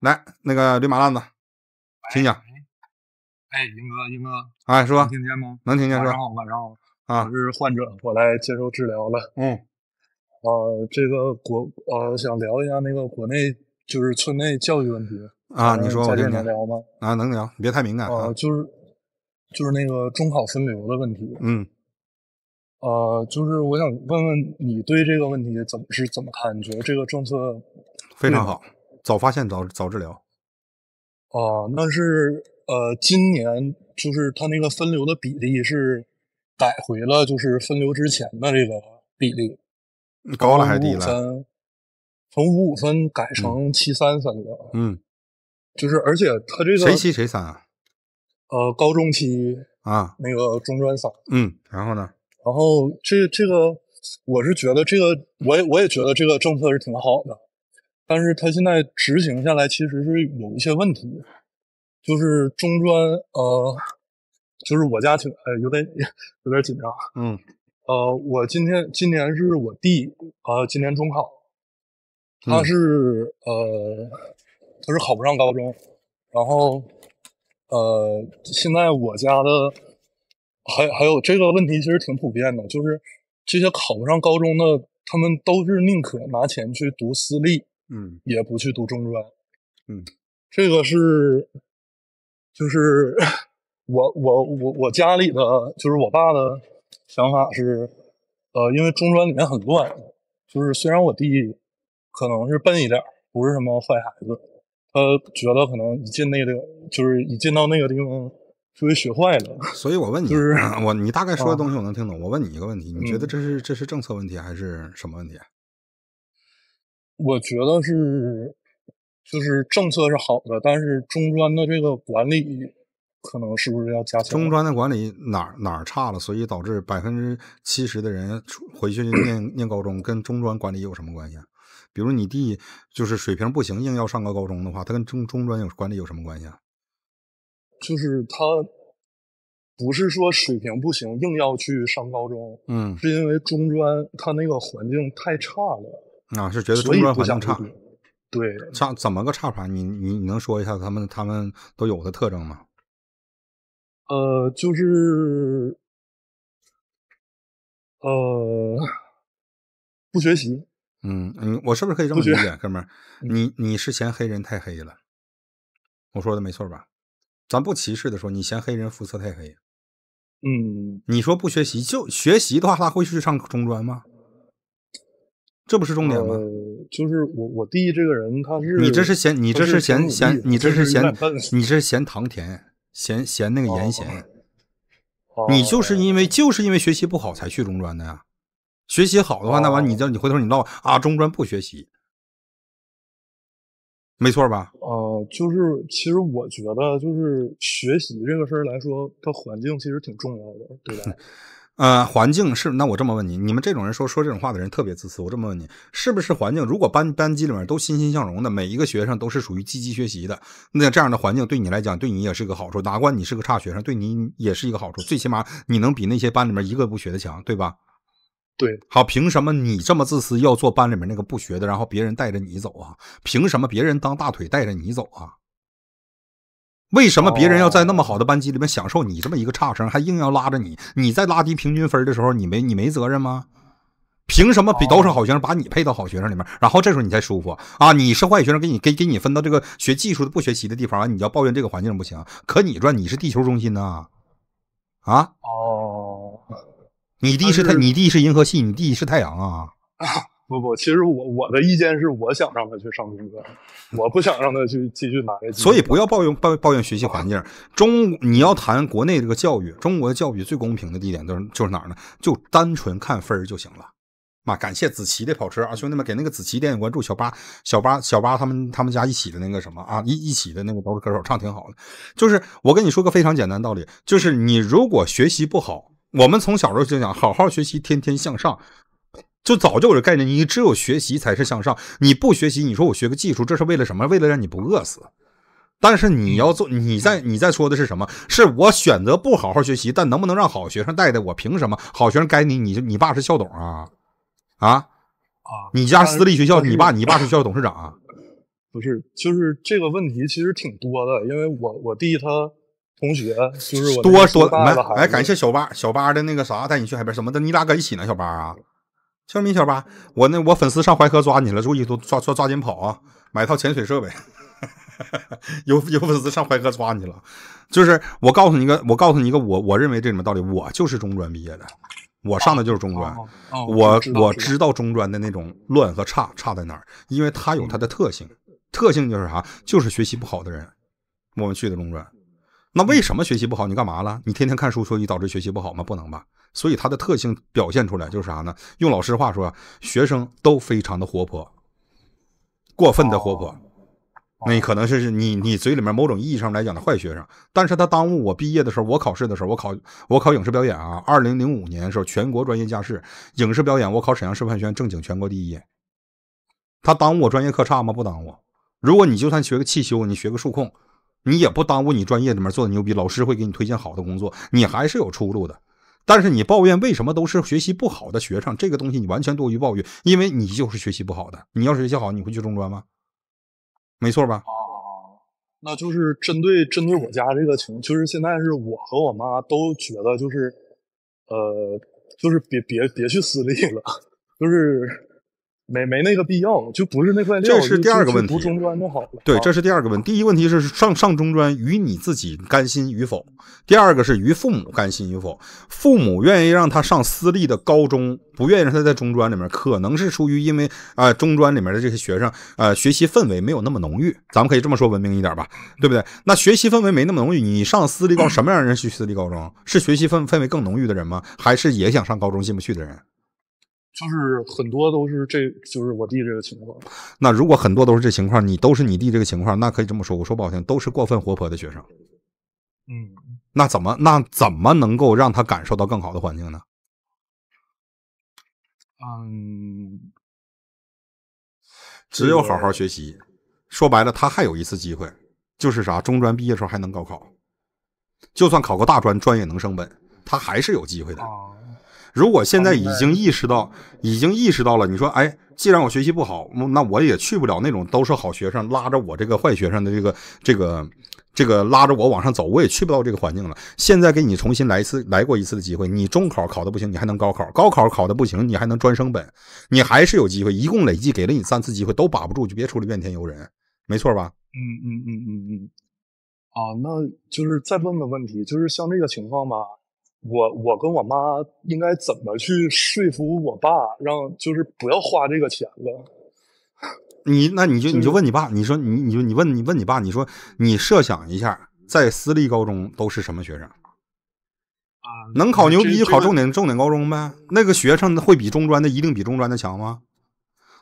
来，那个绿马烂子，亲讲。哎，英哥，英哥，哎，说，听见吗？能听见。晚上好，晚上好。啊，是患者，我来接受治疗了。嗯，呃，这个国，呃，想聊一下那个国内就是村内教育问题。啊，你说我这能聊吗？啊，能聊，你别太敏感啊。就是，就是那个中考分流的问题。嗯，呃，就是我想问问你对这个问题怎么是怎么看？你觉得这个政策非常好。早发现，早早治疗。啊，那是呃，今年就是他那个分流的比例是改回了，就是分流之前的这个比例。高了还低了？从五五分改成七三分了。嗯。就是，而且他这个谁七谁三啊？呃，高中七啊，那个中专三。嗯。然后呢？然后这这个，我是觉得这个，我也我也觉得这个政策是挺好的。但是他现在执行下来，其实是有一些问题，就是中专，呃，就是我家挺，哎，有点有点紧张，嗯，呃，我今天今年是我弟，呃，今年中考，他是呃，他是考不上高中，然后，呃，现在我家的还还有这个问题，其实挺普遍的，就是这些考不上高中的，他们都是宁可拿钱去读私立。嗯，也不去读中专，嗯，这个是，就是，我我我我家里的，就是我爸的想法是，呃，因为中专里面很乱，就是虽然我弟可能是笨一点，不是什么坏孩子，他觉得可能一进那个，就是一进到那个地方就会学坏了，所以我问你，就是我你大概说的东西我能听懂，我问你一个问题，你觉得这是这是政策问题还是什么问题？我觉得是，就是政策是好的，但是中专的这个管理可能是不是要加强？中专的管理哪儿哪儿差了，所以导致百分之七十的人回去念念高中，跟中专管理有什么关系啊？比如你弟就是水平不行，硬要上个高中的话，他跟中中专有管理有什么关系啊？就是他不是说水平不行硬要去上高中，嗯，是因为中专他那个环境太差了。啊，是觉得中专环境差，对，差怎么个差法？你你你能说一下他们他们都有的特征吗？呃，就是，呃，不学习。嗯嗯，我是不是可以这么理解，哥们儿？你你是嫌黑人太黑了？我说的没错吧？咱不歧视的说，你嫌黑人肤色太黑。嗯。你说不学习，就学习的话，他会去上中专吗？这不是重点吗？就是我我弟这个人，他是你这是嫌你这是嫌嫌你这是嫌你这是嫌糖甜嫌嫌那个盐咸，你就是因为就是因为学习不好才去中专的呀，学习好的话那完你这你回头你唠啊中专不学习，没错吧？哦，就是其实我觉得就是学习这个事儿来说，它环境其实挺重要的，对吧？呃，环境是那我这么问你，你们这种人说说这种话的人特别自私。我这么问你，是不是环境？如果班班级里面都欣欣向荣的，每一个学生都是属于积极学习的，那这样的环境对你来讲，对你也是一个好处。哪管你是个差学生，对你也是一个好处，最起码你能比那些班里面一个不学的强，对吧？对。好，凭什么你这么自私，要做班里面那个不学的，然后别人带着你走啊？凭什么别人当大腿带着你走啊？为什么别人要在那么好的班级里面享受，你这么一个差生还硬要拉着你？你在拉低平均分的时候，你没你没责任吗？凭什么比都是好学生把你配到好学生里面，然后这时候你才舒服啊？你是坏学生，给你给给你分到这个学技术的不学习的地方，你要抱怨这个环境不行，可你说你是地球中心呢、啊哦，你弟是太，你弟是银河系，你弟是太阳啊。不不，其实我我的意见是，我想让他去上中学，我不想让他去继续拿。所以不要抱怨抱抱怨学习环境。中你要谈国内这个教育，中国的教育最公平的地点就是就是哪儿呢？就单纯看分儿就行了。妈，感谢子琪的跑车啊，兄弟们给那个子琪点点关注。小八小八小八他们他们家一起的那个什么啊一一起的那个都是歌手，唱挺好的。就是我跟你说个非常简单道理，就是你如果学习不好，我们从小时候就讲好好学习，天天向上。就早就有这概念，你只有学习才是向上。你不学习，你说我学个技术，这是为了什么？为了让你不饿死。但是你要做，你在你在说的是什么？是我选择不好好学习，但能不能让好学生带带我？凭什么好学生该你？你你爸是校董啊？啊啊！你家私立学校，你爸你爸是校董事长？不是，就是这个问题其实挺多的，因为我我弟他同学就是我多多，哎，感谢小八小八的那个啥，带你去海边什么的，你俩搁一起呢，小八啊。小米小八，我那我粉丝上淮河抓你了，注意都抓抓抓紧跑啊！买套潜水设备。有有粉丝上淮河抓你了，就是我告诉你一个，我告诉你一个，我我认为这里面道理，我就是中专毕业的，我上的就是中专，我我知道中专的那种乱和差差在哪儿，因为它有它的特性，特性就是啥，就是学习不好的人，我们去的中专，那为什么学习不好？你干嘛了？你天天看书所以导致学习不好吗？不能吧？所以他的特性表现出来就是啥呢？用老师话说，学生都非常的活泼，过分的活泼，那可能是你你嘴里面某种意义上来讲的坏学生。但是他耽误我毕业的时候，我考试的时候，我考我考影视表演啊，二零零五年的时候全国专业加试影视表演，我考沈阳师范学院正经全国第一。他耽误我专业课差吗？不耽误。如果你就算学个汽修，你学个数控，你也不耽误你专业里面做的牛逼，老师会给你推荐好的工作，你还是有出路的。但是你抱怨为什么都是学习不好的学生，这个东西你完全多余抱怨，因为你就是学习不好的。你要是学习好，你会去中专吗？没错吧？啊，那就是针对针对我家这个情况，就是现在是我和我妈都觉得，就是呃，就是别别别去私立了，就是。没没那个必要，就不是那块料。这是第二个问题。读中专弄好了。对，这是第二个问题。第一问题是上上中专与你自己甘心与否。第二个是与父母甘心与否。父母愿意让他上私立的高中，不愿意让他在中专里面，可能是出于因为啊，中专里面的这些学生，呃，学习氛围没有那么浓郁。咱们可以这么说，文明一点吧，对不对？那学习氛围没那么浓郁，你上私立高，什么样人去私立高中？是学习氛氛围更浓郁的人吗？还是也想上高中进不去的人？就是很多都是这就是我弟这个情况。那如果很多都是这情况，你都是你弟这个情况，那可以这么说，我说不好听，都是过分活泼的学生。嗯。那怎么那怎么能够让他感受到更好的环境呢？嗯，只有好好学习。说白了，他还有一次机会，就是啥，中专毕业时候还能高考，就算考个大专，专也能升本，他还是有机会的。如果现在已经意识到，已经意识到了，你说，哎，既然我学习不好，那我也去不了那种都是好学生，拉着我这个坏学生的这个、这个、这个拉着我往上走，我也去不到这个环境了。现在给你重新来一次，来过一次的机会，你中考考的不行，你还能高考；高考考的不行，你还能专升本，你还是有机会。一共累计给了你三次机会，都把不住就别出来怨天尤人，没错吧？嗯嗯嗯嗯嗯。啊，那就是再问个问题，就是像这个情况吧。我我跟我妈应该怎么去说服我爸，让就是不要花这个钱了？你那你就你就问你爸，你说你你就你问你问你爸，你说你设想一下，在私立高中都是什么学生？啊，能考牛逼考重点重点高中呗？那个学生会比中专的一定比中专的强吗？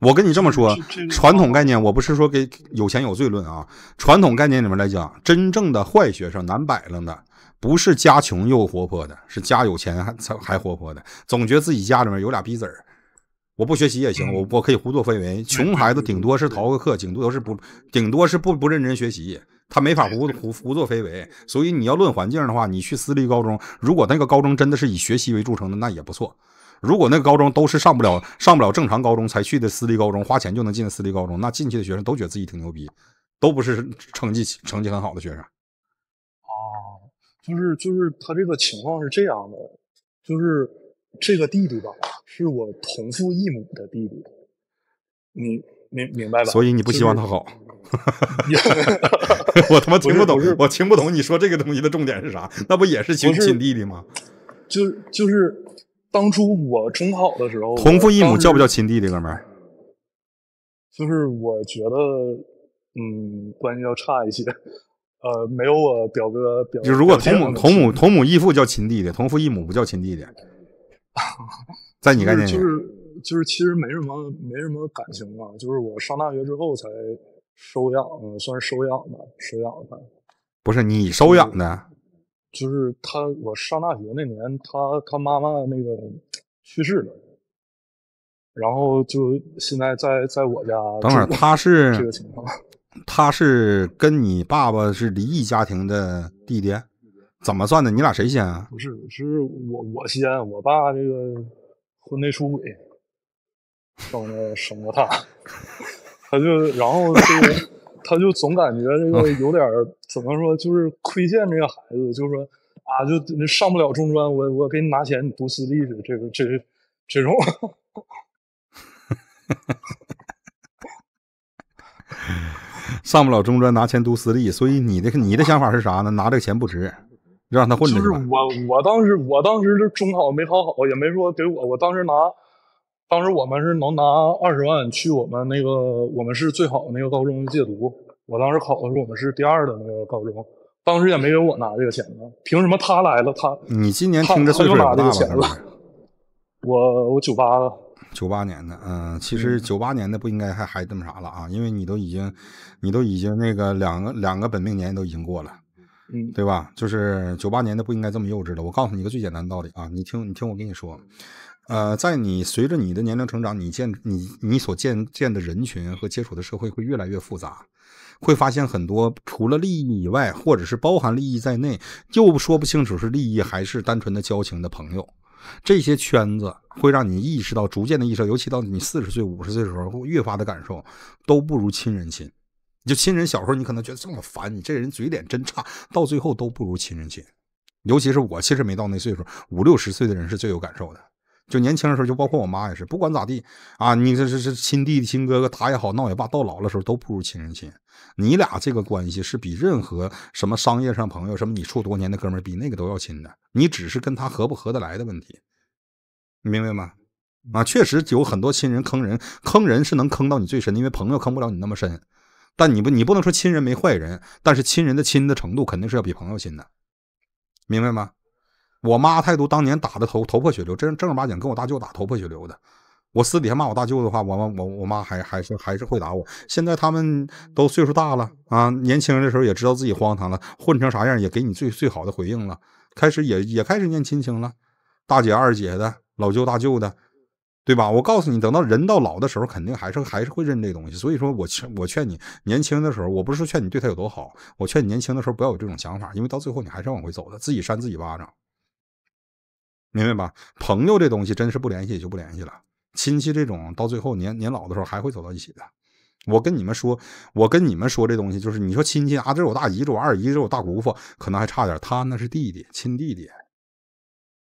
我跟你这么说，传统概念，我不是说给有钱有罪论啊。传统概念里面来讲，真正的坏学生难摆弄的。不是家穷又活泼的，是家有钱还还活泼的，总觉得自己家里面有俩逼子儿，我不学习也行，我我可以胡作非为。穷孩子顶多是逃个课，顶多是不，顶多是不不认真学习，他没法胡胡胡作非为。所以你要论环境的话，你去私立高中，如果那个高中真的是以学习为著称的，那也不错。如果那个高中都是上不了上不了正常高中才去的私立高中，花钱就能进的私立高中，那进去的学生都觉得自己挺牛逼，都不是成绩成绩很好的学生。就是就是他这个情况是这样的，就是这个弟弟吧，是我同父异母的弟弟，你明明白吧？所以你不希望他好，我他妈听不懂，我听不懂你说这个东西的重点是啥？那不也是亲弟弟吗？就是就是当初我中考的时候，同父异母叫不叫亲弟弟，哥们儿？就是我觉得，嗯，关系要差一些。呃，没有我表哥表，就如果同母同母同母异父叫亲弟弟，同父异母不叫亲弟弟，在你概念里，就是就是其实没什么没什么感情吧，就是我上大学之后才收养，算是收养的收养的，不是你收养的，就是他我上大学那年，他他妈妈那个去世了，然后就现在在在我家，等会儿他是这个情况。他是跟你爸爸是离异家庭的弟弟，怎么算的？你俩谁先啊？不是，是我我先，我爸这个婚内出轨，生生过他，他就然后就 他就总感觉这个有点怎么说，就是亏欠这个孩子，就是说啊，就上不了中专，我我给你拿钱，你读私立去，这个这这种。上不了中专，拿钱读私立，所以你的你的想法是啥呢？拿这个钱不值，让他混着。就是我，我当时，我当时是中考没考好，也没说给我。我当时拿，当时我们是能拿二十万去我们那个，我们市最好的那个高中借读。我当时考的是我们市第二的那个高中，当时也没给我拿这个钱呢。凭什么他来了，他你今年听着岁数大了，我我九八。九八年的，嗯，其实九八年的不应该还还那么啥了啊，因为你都已经，你都已经那个两个两个本命年都已经过了，嗯，对吧？就是九八年的不应该这么幼稚的。我告诉你一个最简单的道理啊，你听，你听我跟你说，呃，在你随着你的年龄成长，你见你你所见见的人群和接触的社会会越来越复杂，会发现很多除了利益以外，或者是包含利益在内，就说不清楚是利益还是单纯的交情的朋友。这些圈子会让你意识到，逐渐的意识到，尤其到你四十岁、五十岁的时候，越发的感受都不如亲人亲。就亲人小时候，你可能觉得这么烦，你这人嘴脸真差，到最后都不如亲人亲。尤其是我，其实没到那岁数，五六十岁的人是最有感受的。就年轻的时候，就包括我妈也是，不管咋地啊，你这这这亲弟弟、亲哥哥，他也好，闹也罢，到老的时候都不如亲人亲。你俩这个关系是比任何什么商业上朋友，什么你处多年的哥们儿，比那个都要亲的。你只是跟他合不合得来的问题，明白吗？啊，确实有很多亲人坑人，坑人是能坑到你最深的，因为朋友坑不了你那么深。但你不，你不能说亲人没坏人，但是亲人的亲的程度肯定是要比朋友亲的，明白吗？我妈态度当年打的头头破血流，正正儿八经跟我大舅打头破血流的。我私底下骂我大舅的话，我我我我妈还还是还是会打我。现在他们都岁数大了啊，年轻的时候也知道自己荒唐了，混成啥样也给你最最好的回应了。开始也也开始念亲情了，大姐二姐的老舅大舅的，对吧？我告诉你，等到人到老的时候，肯定还是还是会认这东西。所以说，我劝我劝你，年轻的时候，我不是劝你对他有多好，我劝你年轻的时候不要有这种想法，因为到最后你还是要往回走的，自己扇自己巴掌。明白吧？朋友这东西真是不联系就不联系了。亲戚这种到最后年年老的时候还会走到一起的。我跟你们说，我跟你们说这东西就是你说亲戚啊，这是我大姨，这我二姨，这是我大姑父，可能还差点。他那是弟弟，亲弟弟。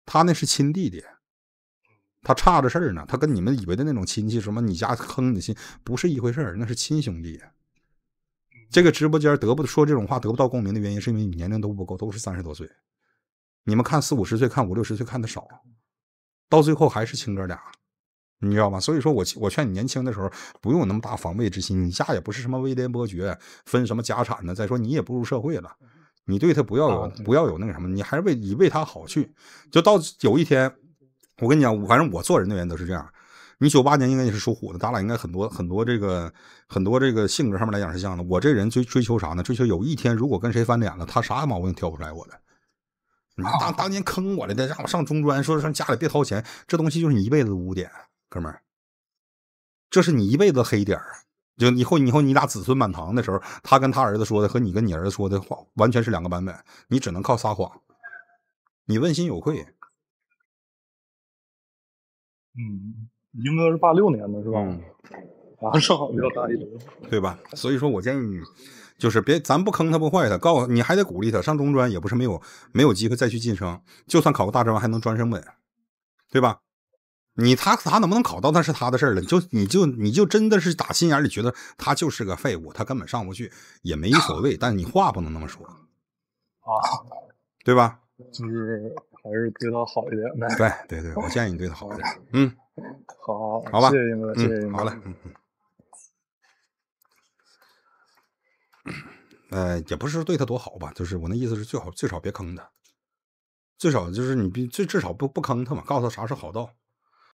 他那是亲弟弟，他差着事儿呢。他跟你们以为的那种亲戚，什么你家坑你亲，不是一回事儿。那是亲兄弟。这个直播间得不说这种话得不到共鸣的原因，是因为你年龄都不够，都是三十多岁。你们看四五十岁，看五六十岁看的少，到最后还是亲哥俩，你知道吗？所以说我我劝你年轻的时候不用那么大防备之心，你家也不是什么威廉伯爵分什么家产呢？再说你也不入社会了，你对他不要有不要有那个什么，你还为你为他好去。就到有一天，我跟你讲，反正我做人的原则是这样。你九八年应该也是属虎的，咱俩应该很多很多这个很多这个性格上面来讲是像的。我这人追追求啥呢？追求有一天如果跟谁翻脸了，他啥毛病挑不出来我的。你当当年坑我来的，让我上中专，说说家里别掏钱，这东西就是你一辈子的污点，哥们儿，这是你一辈子的黑点儿。就以后以后你俩子孙满堂的时候，他跟他儿子说的和你跟你儿子说的话完全是两个版本，你只能靠撒谎，你问心有愧。嗯，英哥是八六年的是吧？嗯，啊，正好比我大一轮，对吧？所以说我建议你。就是别，咱不坑他不坏他，告诉你还得鼓励他上中专，也不是没有没有机会再去晋升，就算考个大专，还能专升本，对吧？你他他能不能考到那是他的事儿了，就你就你就真的是打心眼里觉得他就是个废物，他根本上不去也没所谓，但你话不能那么说啊，对吧？就是还是对他好一点呗。对对对，我建议你对他好一点。嗯，好，好吧。谢谢英哥，谢谢英哥。好嘞，嗯嗯。呃，也不是对他多好吧，就是我那意思是最好最少别坑他，最少就是你必最至少不不坑他嘛，告诉他啥是好道。